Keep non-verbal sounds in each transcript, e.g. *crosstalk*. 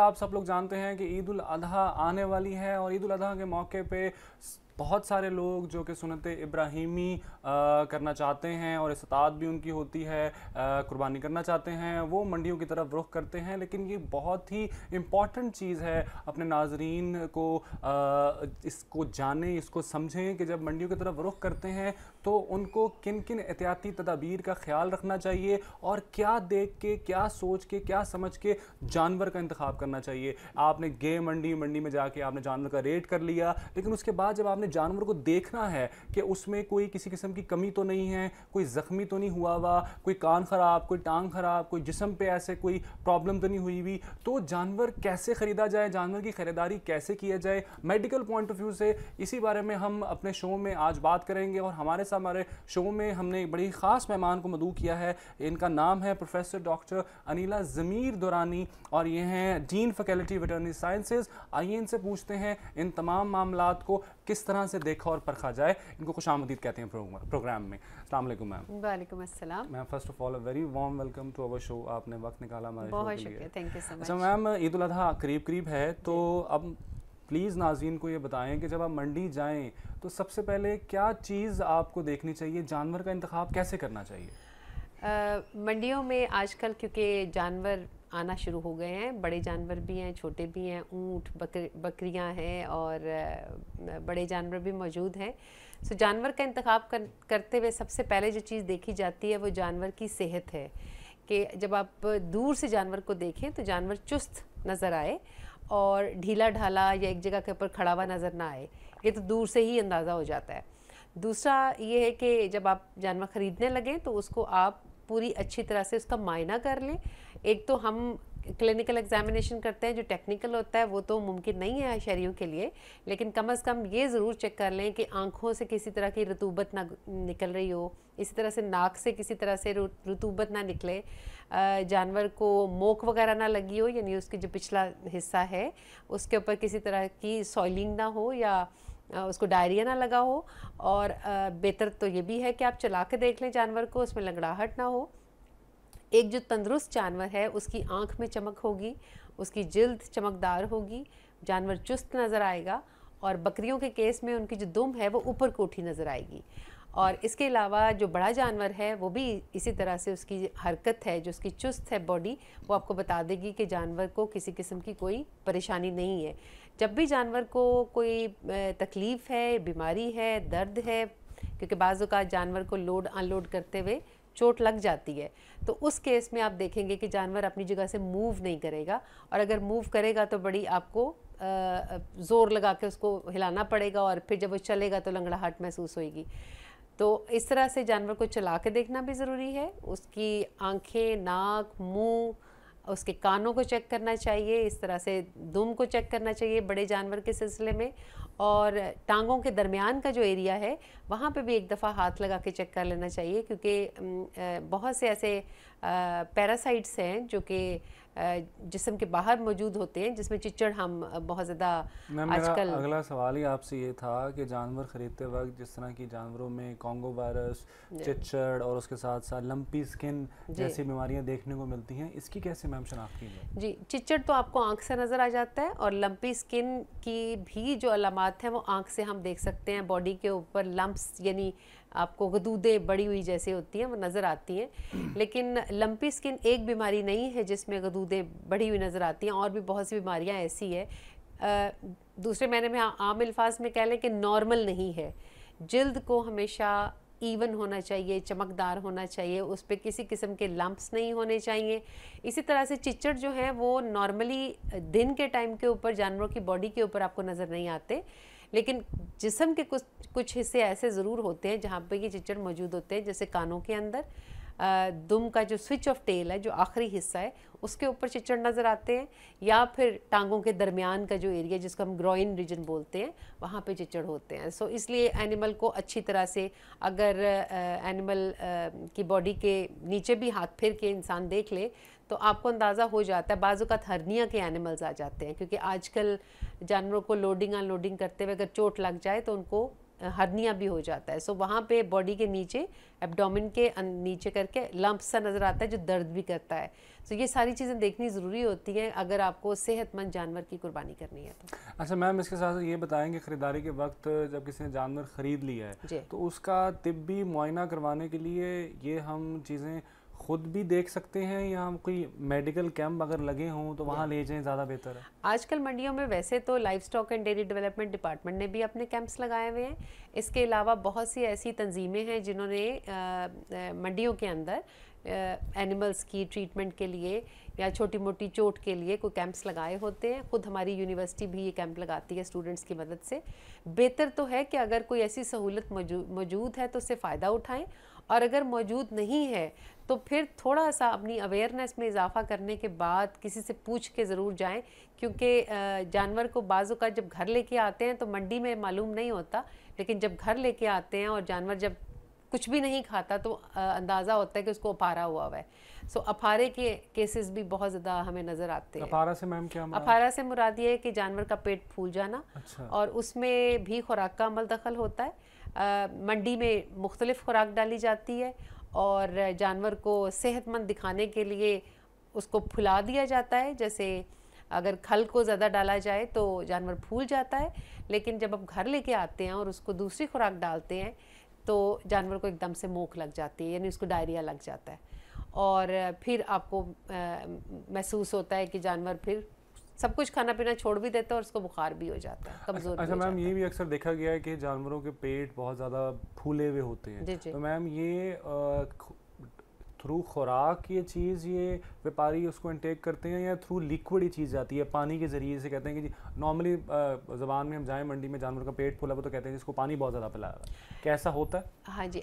आप सब लोग जानते हैं कि ईद उल अजहा आने वाली है और ईद उल अजहा के मौके पे बहुत सारे लोग जो कि सुनत इब्राहिमी करना चाहते हैं और इस्तात भी उनकी होती है कुर्बानी करना चाहते हैं वो मंडियों की तरफ रुख करते हैं लेकिन ये बहुत ही इम्पॉर्टेंट चीज़ है अपने नाजरीन को इसको जाने इसको समझें कि जब मंडियों की तरफ रुख करते हैं तो उनको किन किन एहतियाती तदाबीर का ख्याल रखना चाहिए और क्या देख के क्या सोच के क्या समझ के जानवर का इंतखब करना चाहिए आपने गे मंडी मंडी में जाके आपने जानवर का रेट कर लिया लेकिन उसके बाद जब आपने जानवर को देखना है कि उसमें कोई किसी किस्म की कमी तो नहीं है कोई ज़ख्मी तो नहीं हुआ हुआ कोई कान ख़राब कोई टांग ख़राब कोई जिसम पे ऐसे कोई प्रॉब्लम तो नहीं हुई हुई तो जानवर कैसे ख़रीदा जाए जानवर की ख़रीदारी कैसे किया जाए मेडिकल पॉइंट ऑफ व्यू से इसी बारे में हम अपने शो में आज बात करेंगे और हमारे साथ हमारे शो में हमने एक बड़ी ख़ास मेहमान को मदू किया है इनका नाम है प्रोफेसर डॉक्टर अनिला ज़मीर दुरानी और ये हैं डीन फैकल्टी वेटरनरी साइंसेज आइए इनसे पूछते हैं इन तमाम मामला को किस तरह से देखा और परखा जाए इनको खुश आमदीद कहते हैं प्रोग्राम में अलैक् मैम वालेकुम ma'am first of all very warm welcome to our show आपने वक्त निकाला हमारे अच्छा मैम ईद उल अजहा करीब करीब है तो अब प्लीज़ नाजीन को ये बताएं कि जब आप मंडी जाएं तो सबसे पहले क्या चीज़ आपको देखनी चाहिए जानवर का इंतखब कैसे करना चाहिए आ, मंडियों में आजकल क्योंकि जानवर आना शुरू हो गए हैं बड़े जानवर भी हैं छोटे भी हैं ऊँट बकर बकरियाँ हैं और बड़े जानवर भी मौजूद हैं सो जानवर का इंतखब कर, करते हुए सबसे पहले जो चीज़ देखी जाती है वो जानवर की सेहत है कि जब आप दूर से जानवर को देखें तो जानवर चुस्त नज़र आए और ढीला ढाला या एक जगह के ऊपर खड़ा हुआ नज़र ना आए ये तो दूर से ही अंदाज़ा हो जाता है दूसरा ये है कि जब आप जानवर ख़रीदने लगें तो उसको आप पूरी अच्छी तरह से उसका मायना कर लें एक तो हम क्लिनिकल एग्जामिनेशन करते हैं जो टेक्निकल होता है वो तो मुमकिन नहीं है शहरीों के लिए लेकिन कम अज़ कम ये ज़रूर चेक कर लें कि आँखों से किसी तरह की रतूबत ना निकल रही हो इसी तरह से नाक से किसी तरह से रतूबत ना निकले जानवर को मोक वगैरह ना लगी हो यानी उसके जो पिछला हिस्सा है उसके ऊपर किसी तरह की सॉइलिंग ना हो या उसको डायरिया ना लगा हो और बेहतर तो ये भी है कि आप चला के देख लें जानवर को उसमें लंगड़ाहट ना हो एक जो तंदुरुस्त जानवर है उसकी आँख में चमक होगी उसकी जल्द चमकदार होगी जानवर चुस्त नज़र आएगा और बकरियों के केस में उनकी जो दुम है वो ऊपर कोठी नज़र आएगी और इसके अलावा जो बड़ा जानवर है वो भी इसी तरह से उसकी हरकत है जो उसकी चुस्त है बॉडी वो आपको बता देगी कि जानवर को किसी किस्म की कोई परेशानी नहीं है जब भी जानवर को कोई तकलीफ़ है बीमारी है दर्द है क्योंकि बाज़ अवत जानवर को लोड अनलोड करते हुए चोट लग जाती है तो उस केस में आप देखेंगे कि जानवर अपनी जगह से मूव नहीं करेगा और अगर मूव करेगा तो बड़ी आपको ज़ोर लगा के उसको हिलाना पड़ेगा और फिर जब वो चलेगा तो लंगड़ाहट महसूस होगी तो इस तरह से जानवर को चला के देखना भी ज़रूरी है उसकी आँखें नाक मुंह उसके कानों को चेक करना चाहिए इस तरह से दुम को चेक करना चाहिए बड़े जानवर के सिलसिले में और टांगों के दरमियान का जो एरिया है वहाँ पे भी एक दफ़ा हाथ लगा के चेक कर लेना चाहिए क्योंकि बहुत से ऐसे पैरासाइट्स हैं जो कि जिसम के बाहर मौजूद होते हैं जिसमें चिचड़ हम बहुत ज़्यादा आजकल अगला सवाल ही आपसे ये था कि जानवर ख़रीदते वक्त जिस तरह की जानवरों में कॉन्गो वायरस चिचड़ और उसके साथ साथ लंपी स्किन जैसी बीमारियाँ देखने को मिलती हैं इसकी कैसे मैम शनाख्त की जी चिचड़ तो आपको आँख से नज़र आ जाता है और लंपी स्किन की भी जो अलामत हैं वो आँख से हम देख सकते हैं बॉडी के ऊपर लम्ब यानी आपको गदूदे बड़ी हुई जैसे होती हैं वो नज़र आती हैं लेकिन लंपी स्किन एक बीमारी नहीं है जिसमें गदूदे बढ़ी हुई नज़र आती हैं और भी बहुत सी बीमारियाँ ऐसी है दूसरे मैंने में हाँ, आम अल्फाज में कह लें कि नॉर्मल नहीं है जल्द को हमेशा इवन होना चाहिए चमकदार होना चाहिए उस पर किसी किस्म के लम्प्स नहीं होने चाहिए इसी तरह से चिचड़ जो है वो नॉर्मली दिन के टाइम के ऊपर जानवरों की बॉडी के ऊपर आपको नज़र नहीं आते लेकिन जिसम के कुछ कुछ हिस्से ऐसे ज़रूर होते हैं जहाँ पर ये चिचड़ मौजूद होते हैं जैसे कानों के अंदर दुम का जो स्विच ऑफ टेल है जो आखिरी हिस्सा है उसके ऊपर चिचड़ नज़र आते हैं या फिर टांगों के दरमियान का जो एरिया जिसको हम ग्रोइन रीजन बोलते हैं वहाँ पे चिचड़ होते हैं सो so, इसलिए एनिमल को अच्छी तरह से अगर एनिमल की बॉडी के नीचे भी हाथ फिर के इंसान देख ले तो आपको अंदाज़ा हो जाता है बाज़ात हरनिया के एनिमल्स आ जाते हैं क्योंकि आजकल जानवरों को लोडिंग अनलोडिंग करते हुए अगर चोट लग जाए तो उनको हरनिया भी हो जाता है सो वहाँ पे बॉडी के नीचे एब्डोमिन के अं, नीचे करके लम्ब सा नज़र आता है जो दर्द भी करता है सो ये सारी चीज़ें देखनी ज़रूरी होती हैं अगर आपको सेहतमंद जानवर की कुर्बानी करनी है तो अच्छा मैम इसके साथ ये बताएं कि ख़रीदारी के वक्त जब किसी ने जानवर ख़रीद लिया है तो उसका तिबी मुआयना करवाने के लिए ये हम चीज़ें खुद भी देख सकते हैं या हम कोई मेडिकल कैंप अगर लगे हों तो वहाँ ले जाएं ज़्यादा बेहतर है आजकल मंडियों में वैसे तो livestock and dairy development department ने भी अपने कैंप्स लगाए हुए हैं इसके अलावा बहुत सी ऐसी तंजीमें हैं जिन्होंने मंडियों के अंदर एनिमल्स की ट्रीटमेंट के लिए या छोटी मोटी चोट के लिए कोई कैंप्स लगाए होते हैं खुद हमारी यूनिवर्सिटी भी ये कैंप लगाती है स्टूडेंट्स की मदद से बेहतर तो है कि अगर कोई ऐसी सहूलत मौजूद है तो उससे फ़ायदा उठाएं और अगर मौजूद नहीं है तो फिर थोड़ा सा अपनी अवेयरनेस में इजाफा करने के बाद किसी से पूछ के ज़रूर जाएं क्योंकि जानवर को बाजू का जब घर लेके आते हैं तो मंडी में मालूम नहीं होता लेकिन जब घर लेके आते हैं और जानवर जब कुछ भी नहीं खाता तो अंदाज़ा होता है कि उसको अपारा हुआ हुआ है सो so, अपारे के केसेस भी बहुत ज़्यादा हमें नज़र आते हैं अपारा से मैम क्या अपारा से मुराद ये है कि जानवर का पेट फूल जाना अच्छा। और उसमें भी खुराक का अमल दखल होता है आ, मंडी में मुख्तलिफ खुराक डाली जाती है और जानवर को सेहतमंद दिखाने के लिए उसको फुला दिया जाता है जैसे अगर खल को ज़्यादा डाला जाए तो जानवर फूल जाता है लेकिन जब आप घर लेके आते हैं और उसको दूसरी खुराक डालते हैं तो जानवर को एकदम से मोख लग जाती है यानी उसको डायरिया लग जाता है और फिर आपको महसूस होता है कि जानवर फिर सब कुछ खाना पीना छोड़ भी देते हैं और उसको बुखार भी हो जाता है अच्छा, कमजोर अच्छा मैम ये भी अक्सर देखा गया है कि जानवरों के पेट बहुत ज़्यादा फूले हुए होते हैं तो मैम ये थ्रू खुराक ये चीज़ ये व्यापारी उसको इंटेक करते हैं या थ्रू लिक्विड ही चीज़ जाती है पानी के ज़रिए से कहते हैं कि जी नॉर्मली ज़बान में हम जाएँ मंडी में जानवर का पेट फूला हुआ तो कहते हैं जिसको पानी बहुत ज़्यादा रहा है कैसा होता है हाँ जी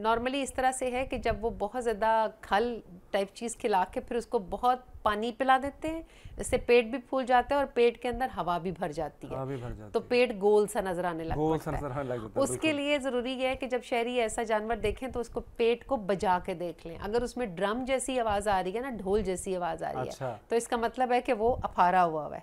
नॉर्मली इस तरह से है कि जब वो बहुत ज़्यादा खल टाइप चीज़ खिला के फिर उसको बहुत पानी पिला देते हैं इससे पेट भी फूल जाता है और पेट के अंदर हवा भी भर जाती है भर जाती तो पेट गोल सा नजर आने लग गोल सा नजर आने लग जाता है उसके लिए जरूरी है कि जब शहरी ऐसा जानवर देखें तो उसको पेट को बजा के देख लें अगर उसमें ड्रम जैसी आवाज आ रही है ना ढोल जैसी आवाज आ रही है अच्छा। तो इसका मतलब है कि वो अफारा हुआ हुआ है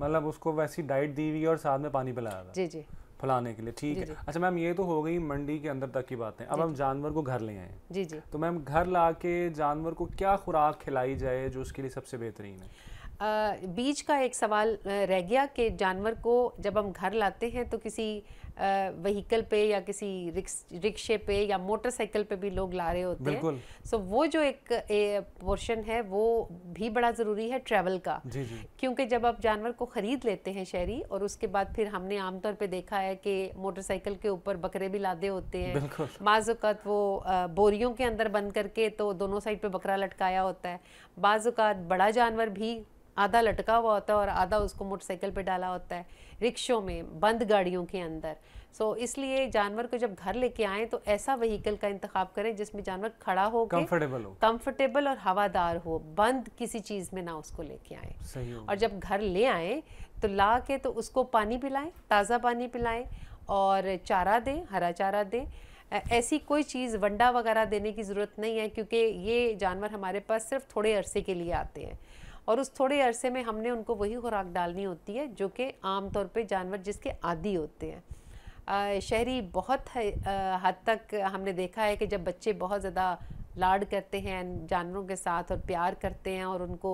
मतलब उसको वैसी डाइट दी हुई है और साथ में पानी पिलाया जी जी फैलाने के लिए ठीक है अच्छा मैम ये तो हो गई मंडी के अंदर तक की बातें अब हम जानवर को घर ले आए जी जी तो मैम घर ला के जानवर को क्या खुराक खिलाई जाए जो उसके लिए सबसे बेहतरीन है आ, बीज का एक सवाल रह गया कि जानवर को जब हम घर लाते हैं तो किसी वहीकल पे या किसी रिक्शे पे या मोटरसाइकिल पे भी लोग ला रहे होते हैं सो so, वो जो एक पोर्शन है वो भी बड़ा ज़रूरी है ट्रेवल का क्योंकि जब आप जानवर को ख़रीद लेते हैं शहरी और उसके बाद फिर हमने आमतौर पे देखा है कि मोटरसाइकिल के ऊपर बकरे भी लादे होते हैं बाज़ात वो बोरियों के अंदर बंद करके तो दोनों साइड पर बकरा लटकाया होता है बाज़ात बड़ा जानवर भी आधा लटका हुआ होता है और आधा उसको मोटरसाइकिल पे डाला होता है रिक्शों में बंद गाड़ियों के अंदर सो so, इसलिए जानवर को जब घर लेके आए तो ऐसा व्हीकल का इंतखा करें जिसमें जानवर खड़ा हो कंफर्टेबल हो कंफर्टेबल और हवादार हो बंद किसी चीज में ना उसको लेके आए सही और जब घर ले आए तो ला के तो उसको पानी पिलाएं ताज़ा पानी पिलाएं और चारा दें हरा चारा दें ऐसी कोई चीज़ वंडा वगैरह देने की ज़रूरत नहीं है क्योंकि ये जानवर हमारे पास सिर्फ थोड़े अरसे के लिए आते हैं और उस थोड़े अरसे में हमने उनको वही खुराक डालनी होती है जो कि आमतौर पर जानवर जिसके आदि होते हैं शहरी बहुत हद तक हमने देखा है कि जब बच्चे बहुत ज़्यादा लाड करते हैं जानवरों के साथ और प्यार करते हैं और उनको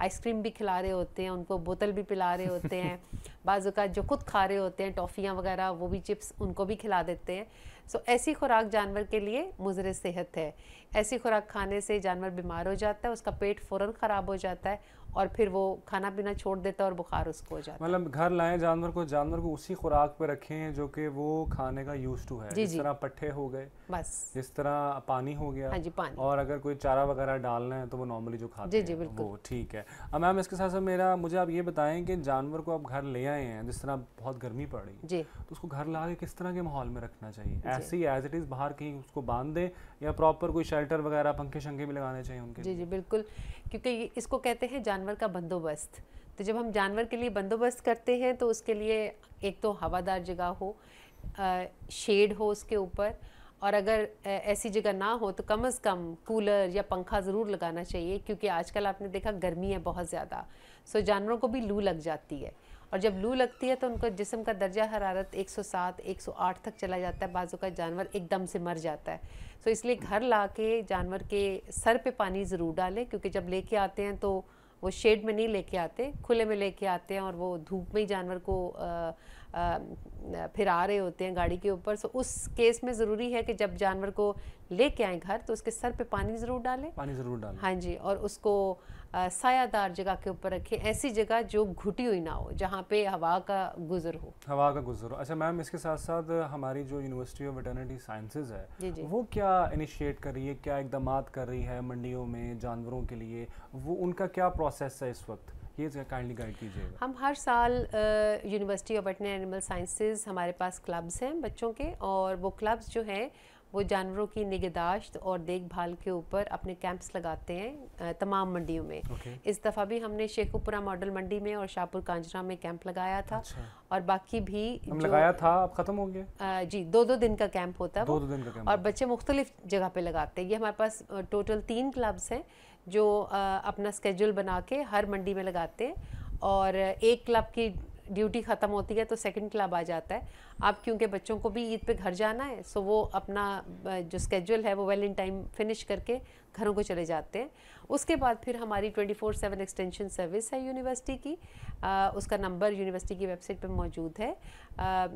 आइसक्रीम भी खिला रहे होते हैं उनको बोतल भी पिला रहे होते हैं *laughs* बाज़ जो खुद खा रहे होते हैं टॉफ़ियाँ वगैरह वो भी चिप्स उनको भी खिला देते हैं सो ऐसी खुराक जानवर के लिए मुजर सेहत है ऐसी खुराक खाने से जानवर बीमार हो जाता है उसका पेट फ़ौर ख़राब हो जाता है और फिर वो खाना पीना छोड़ देता है और बुखार उसको हो जाता मतलब घर लाए जानवर को जानवर को उसी खुराक पे रखें जो कि वो खाने का यूज टू है जी, जिस तरह पट्टे हो गए बस जिस तरह पानी हो गया हाँ जी पानी और अगर कोई चारा वगैरह डालना है तो वो नॉर्मली जो खाते जी, जी, हैं तो वो ठीक है अब मैम इसके साथ साथ मेरा मुझे आप ये बताएं कि जानवर को आप घर ले आए हैं जिस तरह बहुत गर्मी पड़ रही है तो उसको घर ला के किस तरह के माहौल में रखना चाहिए ऐसे ही एज इट इज़ बाहर कहीं उसको बांध दें या प्रॉपर कोई शेल्टर वगैरह पंखे शंखे भी लगाने चाहिए उनके जी जी बिल्कुल क्योंकि इसको कहते हैं जानवर का बंदोबस्त तो जब हम जानवर के लिए बंदोबस्त करते हैं तो उसके लिए एक तो हवादार जगह हो शेड हो उसके ऊपर और अगर ऐसी जगह ना हो तो कम से कम कूलर या पंखा ज़रूर लगाना चाहिए क्योंकि आजकल आपने देखा गर्मी है बहुत ज़्यादा सो जानवरों को भी लू लग जाती है और जब लू लगती है तो उनका जिसम का दर्जा हरारत 107 108 तक चला जाता है बाज़ू का जानवर एकदम से मर जाता है सो तो इसलिए घर ला के जानवर के सर पे पानी ज़रूर डालें क्योंकि जब लेके आते हैं तो वो शेड में नहीं लेके आते खुले में लेके आते हैं और वो धूप में ही जानवर को फिरा रहे होते हैं गाड़ी के ऊपर सो तो उस केस में ज़रूरी है कि जब जानवर को लेके आए घर तो उसके सर पे पानी ज़रूर डालें पानी ज़रूर डालें हाँ जी और उसको सायादार जगह के ऊपर रखें ऐसी जगह जो घुटी हुई ना हो जहाँ पे हवा का गुजर हो हवा का गुजर हो अच्छा मैम इसके साथ साथ हमारी जो यूनिवर्सिटी ऑफ वेटरनरी साइंसेज है जी जी। वो क्या इनिशिएट कर रही है क्या इकदाम कर रही है मंडियों में जानवरों के लिए वो उनका क्या प्रोसेस है इस वक्त ये काइंडली गाइड हम हर साल university of veterinary animal sciences हमारे पास क्लब्स हैं बच्चों के और वो क्लब्स जो हैं वो जानवरों की निगहदाश्त और देखभाल के ऊपर अपने कैंप्स लगाते हैं तमाम मंडियों में okay. इस दफ़ा भी हमने शेखुपुरा मॉडल मंडी में और शाहपुर कांजरा में कैंप लगाया था अच्छा। और बाकी भी हम लगाया था अब ख़त्म हो गया जी दो दो दिन का कैंप होता है दो दो दिन का कैंप और बच्चे मुख्तलिफ जगह पर लगाते हैं ये हमारे पास टोटल तीन क्लब्स हैं जो अपना स्केड्यूल बना के हर मंडी में लगाते हैं और एक क्लब की ड्यूटी ख़त्म होती है तो सेकंड क्लब आ जाता है अब क्योंकि बच्चों को भी ईद पे घर जाना है सो वो अपना जो स्केड्यूल है वो वेल इन टाइम फिनिश करके घरों को चले जाते हैं उसके बाद फिर हमारी 24/7 एक्सटेंशन सर्विस है यूनिवर्सिटी की आ, उसका नंबर यूनिवर्सिटी की वेबसाइट पर मौजूद है आ,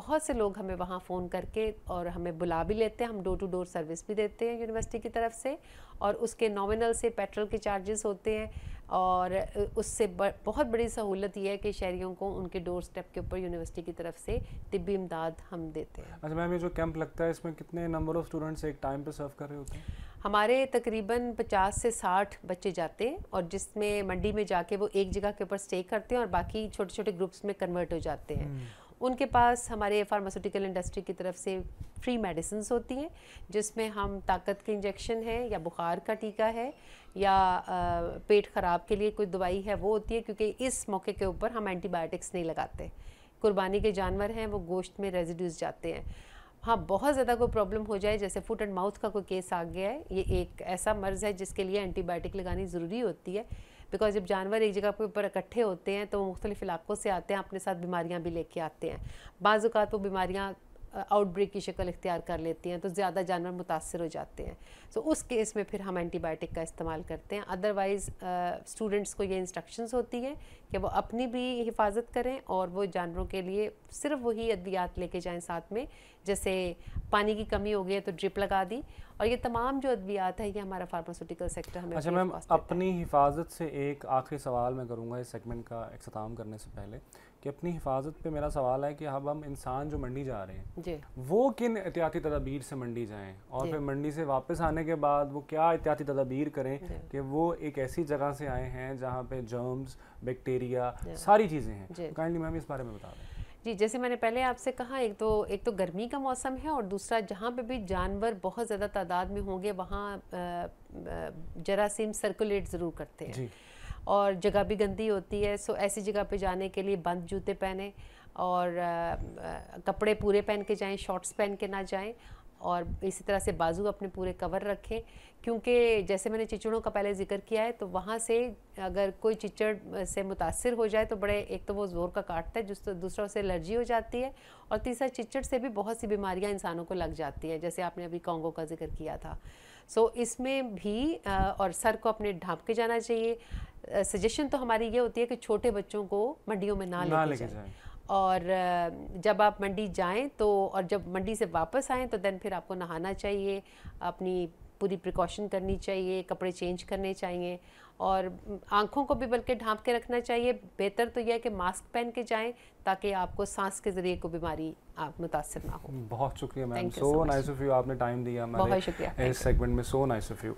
बहुत से लोग हमें वहाँ फ़ोन करके और हमें बुला भी लेते हैं हम डोर टू डोर सर्विस भी देते हैं यूनिवर्सिटी की तरफ से और उसके नॉमिनल से पेट्रोल के चार्जेस होते हैं और उससे बहुत बड़ी सहूलत यह है कि शहरीों को उनके डोर स्टेप के ऊपर यूनिवर्सिटी की तरफ से तिबी इमदाद हम देते हैं अच्छा मैम ये जो कैंप लगता है इसमें कितने नंबर ऑफ़ स्टूडेंट्स एक टाइम पर सर्व कर रहे होते हैं हमारे तकरीबन 50 से 60 बच्चे जाते हैं और जिसमें मंडी में जाके वो एक जगह के ऊपर स्टे करते हैं और बाकी छोटे छोटे ग्रुप्स में कन्वर्ट हो जाते हैं हम्म। उनके पास हमारे फार्मास्यूटिकल इंडस्ट्री की तरफ से फ्री मेडिसिन होती हैं जिसमें हम ताकत के इंजेक्शन है या बुखार का टीका है या पेट ख़राब के लिए कोई दवाई है वो होती है क्योंकि इस मौके के ऊपर हम एंटीबायोटिक्स नहीं लगाते कुर्बानी के जानवर हैं वो गोश्त में रेजिड्यूज़ जाते हैं हाँ बहुत ज़्यादा कोई प्रॉब्लम हो जाए जैसे फुट एंड माउथ का कोई केस आ गया है ये एक ऐसा मर्ज़ है जिसके लिए एंटीबायोटिक लगानी ज़रूरी होती है बिकॉज जब जानवर एक जगह पर इकट्ठे होते हैं तो वो मुख्तलिफ इलाकों से आते हैं अपने साथ बीमारियाँ भी लेके आते हैं बाज़ात वो बीमारियाँ आउटब्रेक की शक्ल इख्तियार कर लेती हैं तो ज़्यादा जानवर मुतासर हो जाते हैं सो so, उस केस में फिर हम एंटीबायोटिक का इस्तेमाल करते हैं अदरवाइज़ स्टूडेंट्स को ये इंस्ट्रक्शंस होती हैं कि वो अपनी भी हिफाजत करें और वो जानवरों के लिए सिर्फ वही अद्वियात लेके जाएं साथ में जैसे पानी की कमी हो गई है तो ड्रिप लगा दी और ये तमाम जो अद्वियात है ये हमारा फार्मास्यूटिकल सेक्टर हमें अच्छा मैम अपनी हिफाजत से एक आखिरी सवाल मैं करूँगा इस सेगमेंट का अख्ताम करने से पहले कि अपनी हिफाजत पे मेरा सवाल है कि अब हम इंसान जो मंडी जा रहे हैं वो किन एहतियाती तदाबीर से मंडी जाएँ और फिर मंडी से वापस आने के बाद वो क्या एहतियाती तदाबीर करें कि वो एक ऐसी जगह से आए हैं जहाँ पे जर्म्स बैक्टीरिया सारी चीज़ें हैं तो काइंडली मैम इस बारे में बता दें जी जैसे मैंने पहले आपसे कहा एक तो एक तो गर्मी का मौसम है और दूसरा जहाँ पे भी जानवर बहुत ज़्यादा तादाद में होंगे वहाँ जरासीम सर्कुलेट ज़रूर करते हैं और जगह भी गंदी होती है सो ऐसी जगह पे जाने के लिए बंद जूते पहने और आ, आ, कपड़े पूरे पहन के जाएं शॉर्ट्स पहन के ना जाएं और इसी तरह से बाजू अपने पूरे कवर रखें क्योंकि जैसे मैंने चिचड़ों का पहले जिक्र किया है तो वहाँ से अगर कोई चिचड़ से मुतासर हो जाए तो बड़े एक तो वो ज़ोर का काटता है जिस तो, दूसरा उसे एलर्जी हो जाती है और तीसरा चिचड़ से भी बहुत सी बीमारियाँ इंसानों को लग जाती हैं जैसे आपने अभी कॉन्गो का जिक्र किया था सो so, इसमें भी और सर को अपने ढांप के जाना चाहिए सजेशन तो हमारी ये होती है कि छोटे बच्चों को मंडियों में ना, ना लेके जाए और जब आप मंडी जाएं तो और जब मंडी से वापस आएँ तो देन फिर आपको नहाना चाहिए अपनी पूरी प्रिकॉशन करनी चाहिए कपड़े चेंज करने चाहिए और आँखों को भी बल्कि ढांप के रखना चाहिए बेहतर तो यह है कि मास्क पहन के जाएं ताकि आपको सांस के जरिए कोई बीमारी आप मुतासर ना हो बहुत शुक्रिया ma'am so nice of you आपने टाइम दिया बहुत शुक्रिया इस सेगमेंट में सो नाइस ऑफ यू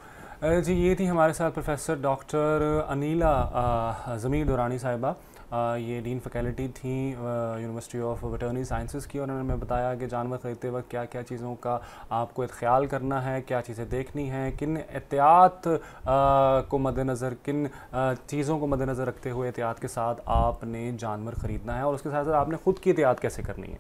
जी ये थी हमारे साथ प्रोफेसर डॉक्टर अनिला ज़मीर दुरानी साहिबा ये डीन फैकल्टी थी यूनिवर्सिटी ऑफ वटर्नी साइंसेस की और उन्होंने बताया कि जानवर खरीदते वक्त क्या क्या चीज़ों का आपको ख्याल करना है क्या चीज़ें देखनी हैं किन एहतियात को मद्दनज़र किन चीज़ों को मद्दनज़र रखते हुए एहतियात के साथ आपने जानवर ख़रीदना है और उसके साथ साथ आपने ख़ुद की एहतियात कैसे करनी है